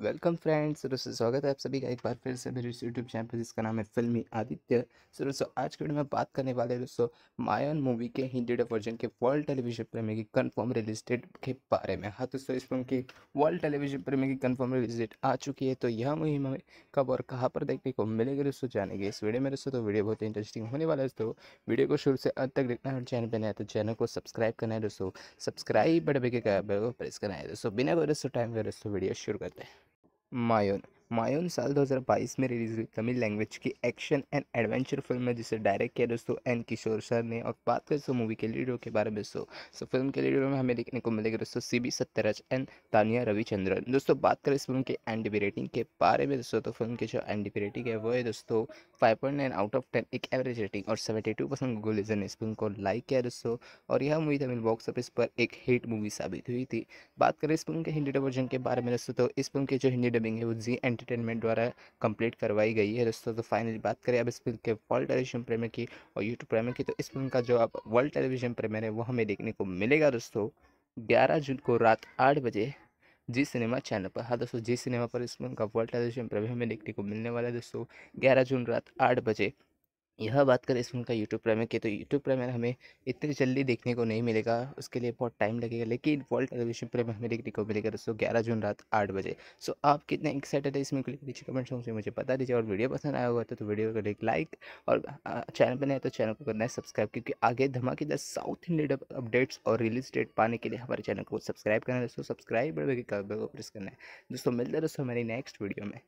welcome friends sir से स्वागत है आप सभी का एक बार फिर से मेरे यूट्यूब चैनल पर जिसका नाम है फिल्मी आदित्य सर दोस्तों आज के वीडियो में बात करने वाले दोस्तों मायन मूवी के हिंदी डब वर्जन के वर्ल्ड टेलीविजन प्रेमी की कंफर्म रिलीज डेट के बारे में हाँ दोस्तों इस फिल्म की वर्ल्ड टेलीविजन प्रेमी की कन्फर्म रिलीज डेट आ चुकी है तो यह मुहिम हमें कब और कहाँ पर देखने को मिलेगी दोस्तों जानेंगे इस वीडियो में दोस्तों तो वीडियो बहुत इंटरेस्टिंग होने वाला है दोस्तों वीडियो को शुरू से अंत तक देखना है चैनल पर नया तो चैनल को सब्सक्राइब करना है दोस्तों सब्सक्राइब बड़े के प्रेस करना है दोस्तों बिना कोई दोस्तों टाइम पर दोस्तों वीडियो शुरू करते हैं mayon मायून साल 2022 में रिलीज हुई तमिल लैंग्वेज की एक्शन एंड एडवेंचर फिल्म है जिसे डायरेक्ट किया दोस्तों एन किशोर सर ने और बात करें सो मूवी के लीडरों के बारे में दोस्तों सो तो फिल्म के लीडरों में हमें देखने को मिलेगा दोस्तों सी बी सत्यराज एंड तानिया रविचंद्रन दोस्तों बात करें इस फिल्म के एन रेटिंग के बारे में दोस्तों तो फिल्म की जो एन रेटिंग है वो है दोस्तों five point nine out of ten एक एवरेज रेटिंग और सेवेंटी टू परसेंट गूगल ने इस फिल्म को लाइक किया दोस्तों और यह मूवी तमिल बॉक्स ऑफिस पर एक हिट मूवी साबित हुई थी बात करें इस फिल्म के हिंदी डबर्जन के बारे में दोस्तों तो इस फिल्म की जो हिंदी डबिंग है वो जी एंड एंटरटेनमेंट द्वारा कंप्लीट करवाई गई है दोस्तों तो फाइनली बात करें अब इस फिल्म के वर्ल्ड टेलीविजन प्रेमियर की और यूट्यूब प्रेमियर की तो इस फिल्म का जो अब वर्ल्ड टेलीविजन प्रेमियर है वो हमें देखने को मिलेगा दोस्तों ग्यारह जून को रात आठ बजे जी सिनेमा चैनल पर हाँ दोस्तों जी सिनेमा पर इस फिल्म का वर्ल्ड टेलीविजन प्रेमियर हमें देखने को मिलने वाला है दोस्तों ग्यारह जून रात आठ बजे यह बात करें इस फिल्म का यूट्यूब प्रेमियर की तो यूट्यूब प्रेमियर हमें इतनी जल्दी देखने को नहीं मिलेगा उसके लिए बहुत टाइम लगेगा लेकिन वर्ल्ड टेलीविजन प्रेमियर हमें देखने को मिलेगा दोस्तों ग्यारह जून रात आठ बजे सो आप कितने एक्साइटेड है इसमें क्लिक नीचे कमेंट में मुझे बता दीजिए और वीडियो पसंद आया हुआ था तो, तो वीडियो को एक लाइक और चैनल पर नहीं तो चैनल को करना है सब्सक्राइब क्योंकि आगे धमाकेदार साउथ इंडियन अपडेट्स और रिलीज डेट पाने के लिए हमारे चैनल को सब्सक्राइब करना है दोस्तों सब्सक्राइब बड़े के को प्रेस करना है दोस्तों मिलता है दोस्तों हमारी नेक्स्ट वीडियो में